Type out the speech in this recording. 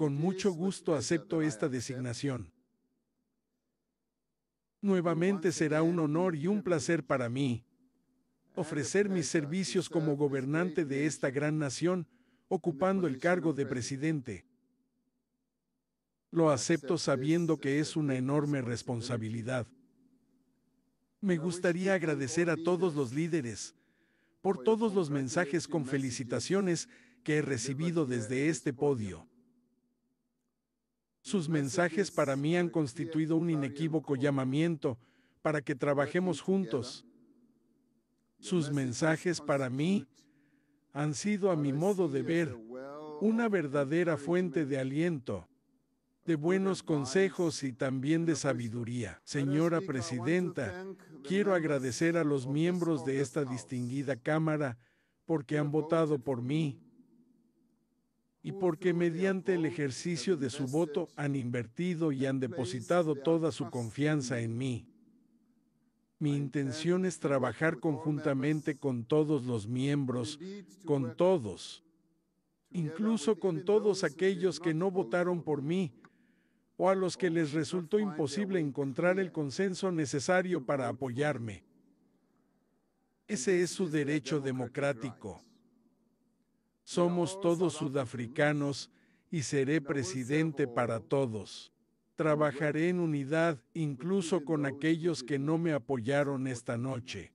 Con mucho gusto acepto esta designación. Nuevamente será un honor y un placer para mí ofrecer mis servicios como gobernante de esta gran nación, ocupando el cargo de presidente. Lo acepto sabiendo que es una enorme responsabilidad. Me gustaría agradecer a todos los líderes por todos los mensajes con felicitaciones que he recibido desde este podio. Sus mensajes para mí han constituido un inequívoco llamamiento para que trabajemos juntos. Sus mensajes para mí han sido, a mi modo de ver, una verdadera fuente de aliento, de buenos consejos y también de sabiduría. Señora Presidenta, quiero agradecer a los miembros de esta distinguida Cámara porque han votado por mí y porque mediante el ejercicio de su voto han invertido y han depositado toda su confianza en mí. Mi intención es trabajar conjuntamente con todos los miembros, con todos, incluso con todos aquellos que no votaron por mí o a los que les resultó imposible encontrar el consenso necesario para apoyarme. Ese es su derecho democrático. Somos todos sudafricanos y seré presidente para todos. Trabajaré en unidad incluso con aquellos que no me apoyaron esta noche.